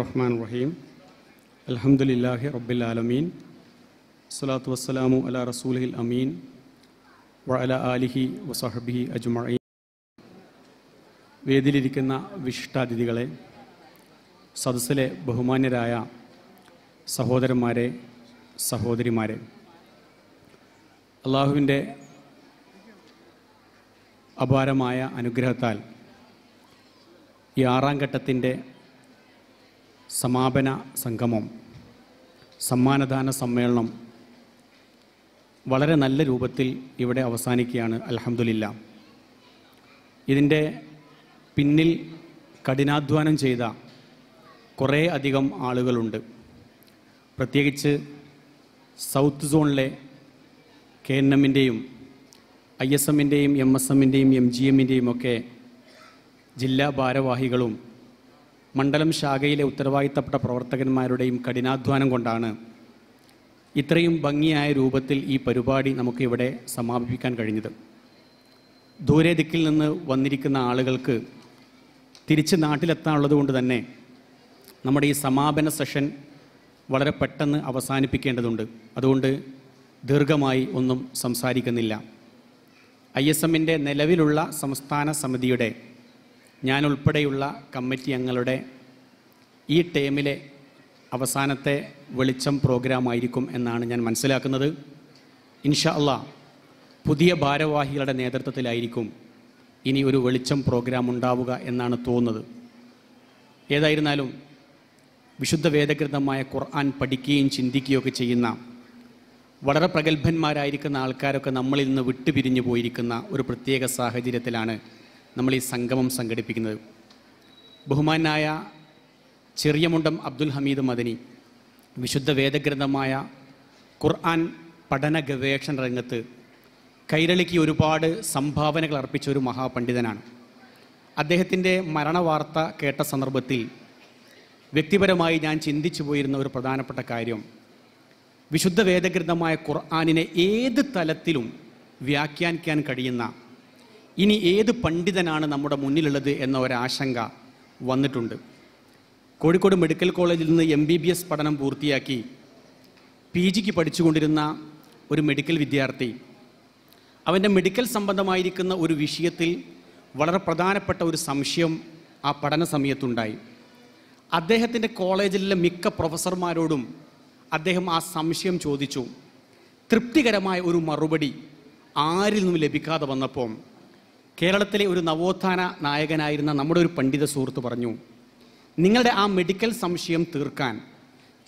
റഹ്മാൻ റഹീം അലഹമുല്ലാഹി റബ്ബിൽ ആലമീൻ സ്വലാത്തു വസ്സലാമു അല റസൂലഹിൽ അമീൻ വഅല ആലിഹി വസഹബിഹി അജ്മഈ വേദിയിലിരിക്കുന്ന വിശിഷ്ടാതിഥികളെ സദസ്സിലെ ബഹുമാന്യരായ സഹോദരന്മാരെ സഹോദരിമാരെ അള്ളാഹുവിൻ്റെ അപാരമായ അനുഗ്രഹത്താൽ ഈ ആറാം ഘട്ടത്തിൻ്റെ സമാപന സംഗമം സമ്മാനദാന സമ്മേളനം വളരെ നല്ല രൂപത്തിൽ ഇവിടെ അവസാനിക്കുകയാണ് അലഹമുല്ല ഇതിൻ്റെ പിന്നിൽ കഠിനാധ്വാനം ചെയ്ത കുറേ അധികം ആളുകളുണ്ട് പ്രത്യേകിച്ച് സൗത്ത് സോണിലെ കെ എൻ എമ്മിൻ്റെയും ഐ എസ് എമ്മിൻ്റെയും എം എസ് എമ്മിൻ്റെയും എം ജി എമ്മിൻ്റെയും ഒക്കെ ജില്ലാ ഭാരവാഹികളും മണ്ഡലം ശാഖയിലെ ഉത്തരവാദിത്തപ്പെട്ട പ്രവർത്തകന്മാരുടെയും കഠിനാധ്വാനം കൊണ്ടാണ് ഇത്രയും ഭംഗിയായ രൂപത്തിൽ ഈ പരിപാടി നമുക്കിവിടെ സമാപിപ്പിക്കാൻ കഴിഞ്ഞത് ദൂരെ ദിക്കിൽ നിന്ന് വന്നിരിക്കുന്ന ആളുകൾക്ക് തിരിച്ച് നാട്ടിലെത്താനുള്ളത് കൊണ്ട് തന്നെ നമ്മുടെ ഈ സമാപന സെഷൻ വളരെ പെട്ടെന്ന് അവസാനിപ്പിക്കേണ്ടതുണ്ട് അതുകൊണ്ട് ദീർഘമായി ഒന്നും സംസാരിക്കുന്നില്ല ഐ എസ് എമ്മിൻ്റെ നിലവിലുള്ള സംസ്ഥാന സമിതിയുടെ ഞാൻ ഉൾപ്പെടെയുള്ള കമ്മിറ്റി അംഗങ്ങളുടെ ഈ ടേമിലെ അവസാനത്തെ വെളിച്ചം പ്രോഗ്രാമായിരിക്കും എന്നാണ് ഞാൻ മനസ്സിലാക്കുന്നത് ഇൻഷാ അല്ല പുതിയ ഭാരവാഹികളുടെ നേതൃത്വത്തിലായിരിക്കും ഇനി ഒരു വെളിച്ചം പ്രോഗ്രാം ഉണ്ടാവുക എന്നാണ് തോന്നുന്നത് ഏതായിരുന്നാലും വിശുദ്ധ വേദഗ്രന്ഥമായ ഖുർആൻ പഠിക്കുകയും ചിന്തിക്കുകയൊക്കെ ചെയ്യുന്ന വളരെ പ്രഗത്ഭന്മാരായിരിക്കുന്ന ആൾക്കാരൊക്കെ നമ്മളിൽ നിന്ന് വിട്ടുപിരിഞ്ഞു പോയിരിക്കുന്ന ഒരു പ്രത്യേക സാഹചര്യത്തിലാണ് നമ്മൾ ഈ സംഗമം സംഘടിപ്പിക്കുന്നത് ബഹുമാനായ ചെറിയമുണ്ടം അബ്ദുൽ ഹമീദ് മദനി വിശുദ്ധ വേദഗ്രന്ഥമായ ഖുർആൻ പഠന ഗവേഷണ രംഗത്ത് കൈരളിക്ക് ഒരുപാട് സംഭാവനകൾ അർപ്പിച്ച ഒരു മഹാപണ്ഡിതനാണ് അദ്ദേഹത്തിൻ്റെ മരണവാർത്ത കേട്ട സന്ദർഭത്തിൽ വ്യക്തിപരമായി ഞാൻ ചിന്തിച്ചു പോയിരുന്ന ഒരു പ്രധാനപ്പെട്ട കാര്യം വിശുദ്ധ വേദഗ്രന്ഥമായ ഖുർആാനിനെ ഏത് തലത്തിലും വ്യാഖ്യാനിക്കാൻ കഴിയുന്ന ഇനി ഏത് പണ്ഡിതനാണ് നമ്മുടെ മുന്നിലുള്ളത് എന്ന ഒരാശങ്ക വന്നിട്ടുണ്ട് കോഴിക്കോട് മെഡിക്കൽ കോളേജിൽ നിന്ന് എം ബി ബി എസ് പഠനം പൂർത്തിയാക്കി പി ജിക്ക് പഠിച്ചുകൊണ്ടിരുന്ന ഒരു മെഡിക്കൽ വിദ്യാർത്ഥി അവൻ്റെ മെഡിക്കൽ സംബന്ധമായിരിക്കുന്ന ഒരു വിഷയത്തിൽ വളരെ പ്രധാനപ്പെട്ട ഒരു സംശയം ആ പഠന സമയത്തുണ്ടായി അദ്ദേഹത്തിൻ്റെ കോളേജിലെ മിക്ക പ്രൊഫസർമാരോടും അദ്ദേഹം ആ സംശയം ചോദിച്ചു തൃപ്തികരമായ ഒരു മറുപടി ആരിൽ നിന്നും ലഭിക്കാതെ വന്നപ്പോൾ കേരളത്തിലെ ഒരു നവോത്ഥാന നായകനായിരുന്ന നമ്മുടെ ഒരു പണ്ഡിത സുഹൃത്ത് പറഞ്ഞു നിങ്ങളുടെ ആ മെഡിക്കൽ സംശയം തീർക്കാൻ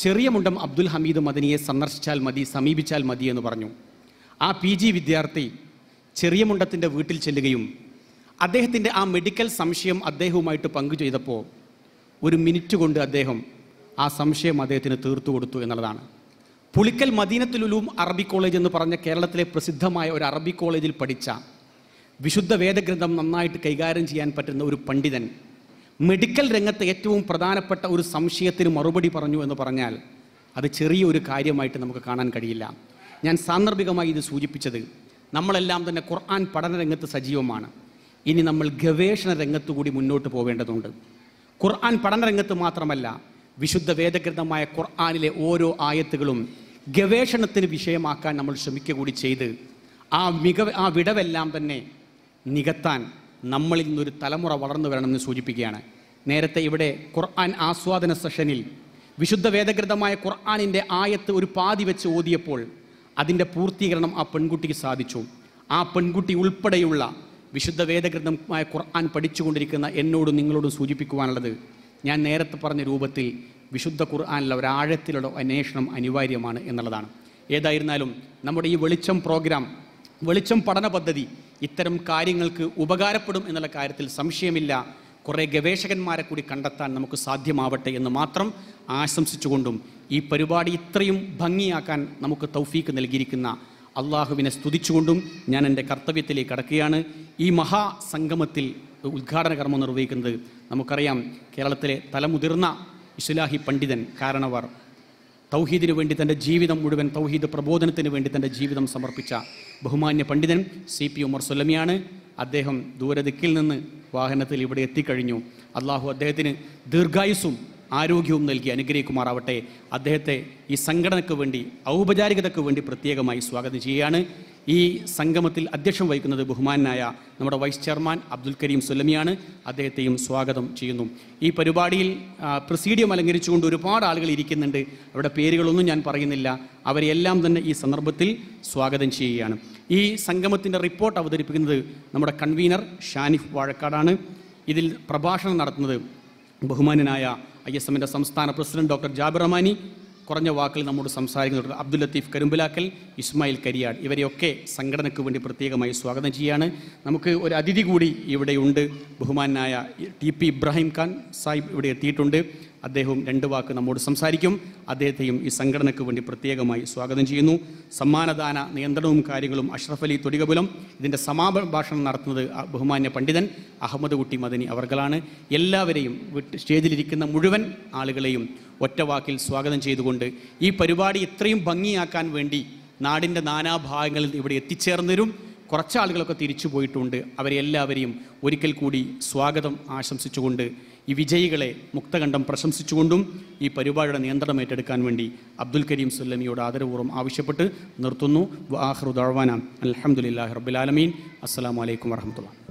ചെറിയ മുണ്ടം അബ്ദുൽ ഹമീദ് മദനിയെ സന്ദർശിച്ചാൽ മതി സമീപിച്ചാൽ മതി എന്ന് പറഞ്ഞു ആ പി ജി വിദ്യാർത്ഥി ചെറിയ മുണ്ടത്തിൻ്റെ വീട്ടിൽ ചെല്ലുകയും അദ്ദേഹത്തിൻ്റെ ആ മെഡിക്കൽ സംശയം അദ്ദേഹവുമായിട്ട് പങ്കു ചെയ്തപ്പോൾ ഒരു മിനിറ്റ് കൊണ്ട് അദ്ദേഹം ആ സംശയം അദ്ദേഹത്തിന് തീർത്തു കൊടുത്തു എന്നുള്ളതാണ് പുളിക്കൽ മദീനത്തിലുലൂം അറബി കോളേജ് എന്ന് പറഞ്ഞ കേരളത്തിലെ പ്രസിദ്ധമായ ഒരു അറബി കോളേജിൽ പഠിച്ച വിശുദ്ധ വേദഗ്രന്ഥം നന്നായിട്ട് കൈകാര്യം ചെയ്യാൻ പറ്റുന്ന ഒരു പണ്ഡിതൻ മെഡിക്കൽ രംഗത്തെ ഏറ്റവും പ്രധാനപ്പെട്ട ഒരു സംശയത്തിന് മറുപടി പറഞ്ഞു എന്ന് പറഞ്ഞാൽ അത് ചെറിയൊരു കാര്യമായിട്ട് നമുക്ക് കാണാൻ കഴിയില്ല ഞാൻ സാന്ദർഭികമായി ഇത് സൂചിപ്പിച്ചത് നമ്മളെല്ലാം തന്നെ ഖുർആൻ പഠന രംഗത്ത് സജീവമാണ് ഇനി നമ്മൾ ഗവേഷണ രംഗത്തുകൂടി കൂടി മുന്നോട്ട് പോവേണ്ടതുണ്ട് ഖുർആൻ പഠന രംഗത്ത് മാത്രമല്ല വിശുദ്ധ വേദഗ്രന്ഥമായ ഖുർആാനിലെ ഓരോ ആയത്തുകളും ഗവേഷണത്തിന് വിഷയമാക്കാൻ നമ്മൾ ശ്രമിക്കുക കൂടി ചെയ്ത് ആ മികവ് ആ വിടവെല്ലാം തന്നെ നികത്താൻ നമ്മളിൽ നിന്നൊരു തലമുറ വളർന്നു വരണമെന്ന് സൂചിപ്പിക്കുകയാണ് നേരത്തെ ഇവിടെ ഖുർആൻ ആസ്വാദന സെഷനിൽ വിശുദ്ധ വേദഗ്രതമായ ഖുർആാനിൻ്റെ ആയത്ത് ഒരു പാതി വെച്ച് ഓതിയപ്പോൾ അതിൻ്റെ പൂർത്തീകരണം ആ പെൺകുട്ടിക്ക് സാധിച്ചു ആ പെൺകുട്ടി ഉൾപ്പെടെയുള്ള വിശുദ്ധ വേദഗ്രന്ഥമായ ഖുർആൻ പഠിച്ചുകൊണ്ടിരിക്കുന്ന എന്നോടും നിങ്ങളോടും സൂചിപ്പിക്കുവാനുള്ളത് ഞാൻ നേരത്തെ പറഞ്ഞ രൂപത്തിൽ വിശുദ്ധ ഖുർആാനിലെ ഒരാഴത്തിലുള്ള അന്വേഷണം അനിവാര്യമാണ് എന്നുള്ളതാണ് ഏതായിരുന്നാലും നമ്മുടെ ഈ വെളിച്ചം പ്രോഗ്രാം വെളിച്ചം പഠന പദ്ധതി ഇത്തരം കാര്യങ്ങൾക്ക് ഉപകാരപ്പെടും എന്നുള്ള കാര്യത്തിൽ സംശയമില്ല കുറേ ഗവേഷകന്മാരെ കൂടി കണ്ടെത്താൻ നമുക്ക് സാധ്യമാവട്ടെ എന്ന് മാത്രം ആശംസിച്ചുകൊണ്ടും ഈ പരിപാടി ഇത്രയും ഭംഗിയാക്കാൻ നമുക്ക് തൗഫീക്ക് നൽകിയിരിക്കുന്ന അള്ളാഹുവിനെ സ്തുതിച്ചുകൊണ്ടും ഞാൻ എൻ്റെ കർത്തവ്യത്തിലേക്ക് കടക്കുകയാണ് ഈ മഹാസംഗമത്തിൽ ഉദ്ഘാടന കർമ്മം നിർവഹിക്കുന്നത് നമുക്കറിയാം കേരളത്തിലെ തലമുതിർന്ന ഇസ്ലാഹി പണ്ഡിതൻ കാരണവർ തൗഹീദിനു വേണ്ടി തൻ്റെ ജീവിതം മുഴുവൻ തൗഹീദ് പ്രബോധനത്തിന് വേണ്ടി തൻ്റെ ജീവിതം സമർപ്പിച്ച ബഹുമാന്യ പണ്ഡിതൻ സി പി ഉമർ സുലമിയാണ് അദ്ദേഹം ദൂരദിക്കിൽ നിന്ന് വാഹനത്തിൽ ഇവിടെ എത്തിക്കഴിഞ്ഞു അള്ളാഹു അദ്ദേഹത്തിന് ദീർഘായുസും ആരോഗ്യവും നൽകി അനുഗ്രഹിക്കുമാറാവട്ടെ അദ്ദേഹത്തെ ഈ സംഘടനയ്ക്ക് വേണ്ടി ഔപചാരികതയ്ക്ക് വേണ്ടി പ്രത്യേകമായി സ്വാഗതം ചെയ്യുകയാണ് ഈ സംഗമത്തിൽ അധ്യക്ഷം വഹിക്കുന്നത് ബഹുമാനായ നമ്മുടെ വൈസ് ചെയർമാൻ അബ്ദുൽ കരീം സുലമിയാണ് അദ്ദേഹത്തെയും സ്വാഗതം ചെയ്യുന്നു ഈ പരിപാടിയിൽ പ്രസീഡിയം അലങ്കരിച്ചുകൊണ്ട് ഒരുപാട് ആളുകൾ ഇരിക്കുന്നുണ്ട് അവരുടെ പേരുകളൊന്നും ഞാൻ പറയുന്നില്ല അവരെല്ലാം തന്നെ ഈ സന്ദർഭത്തിൽ സ്വാഗതം ചെയ്യുകയാണ് ഈ സംഗമത്തിൻ്റെ റിപ്പോർട്ട് അവതരിപ്പിക്കുന്നത് നമ്മുടെ കൺവീനർ ഷാനിഫ് വാഴക്കാടാണ് ഇതിൽ പ്രഭാഷണം നടത്തുന്നത് ബഹുമാനായ ഐ എസ് എമ്മിൻ്റെ സംസ്ഥാന പ്രസിഡന്റ് ഡോക്ടർ ജാബിർ റഹ്മാനി കുറഞ്ഞ വാക്കിൽ നമ്മോട് സംസാരിക്കുന്ന അബ്ദുൽ ലത്തീഫ് കരുമ്പലാക്കൽ ഇസ്മായിൽ കരിയാട് ഇവരെയൊക്കെ സംഘടനയ്ക്ക് വേണ്ടി പ്രത്യേകമായി സ്വാഗതം ചെയ്യുകയാണ് നമുക്ക് ഒരു അതിഥി കൂടി ഇവിടെയുണ്ട് ബഹുമാനായ ടി പി ഇബ്രാഹിം ഖാൻ സാഹിബ് ഇവിടെ എത്തിയിട്ടുണ്ട് അദ്ദേഹവും രണ്ട് വാക്ക് നമ്മോട് സംസാരിക്കും അദ്ദേഹത്തെയും ഈ സംഘടനയ്ക്ക് വേണ്ടി പ്രത്യേകമായി സ്വാഗതം ചെയ്യുന്നു സമ്മാനദാന നിയന്ത്രണവും കാര്യങ്ങളും അഷ്റഫ് അലി തൊടികപുലം ഇതിൻ്റെ സമാഭാഷണം നടത്തുന്നത് ബഹുമാന്യ പണ്ഡിതൻ അഹമ്മദ് കുട്ടി മദനി അവർകളാണ് എല്ലാവരെയും സ്റ്റേജിലിരിക്കുന്ന മുഴുവൻ ആളുകളെയും ഒറ്റവാക്കിൽ സ്വാഗതം ചെയ്തുകൊണ്ട് ഈ പരിപാടി ഇത്രയും ഭംഗിയാക്കാൻ വേണ്ടി നാടിൻ്റെ നാനാഭാഗങ്ങളിൽ ഇവിടെ എത്തിച്ചേർന്നവരും കുറച്ച് ആളുകളൊക്കെ തിരിച്ചു പോയിട്ടുണ്ട് അവരെല്ലാവരെയും ഒരിക്കൽ കൂടി സ്വാഗതം ആശംസിച്ചുകൊണ്ട് ഈ വിജയികളെ മുക്തകണ്ഠം പ്രശംസിച്ചുകൊണ്ടും ഈ പരിപാടിയുടെ നിയന്ത്രണം ഏറ്റെടുക്കാൻ വേണ്ടി അബ്ദുൽ കരീം സുല്ലമിയോട് ആദരപൂർവ്വം ആവശ്യപ്പെട്ട് നിർത്തുന്നു ആഹ്റുദാഴ്വാന അലഹമുല്ലാ റബ്ബുലാലമീൻ അസ്സാം വലൈക്കും വരഹമുല്ല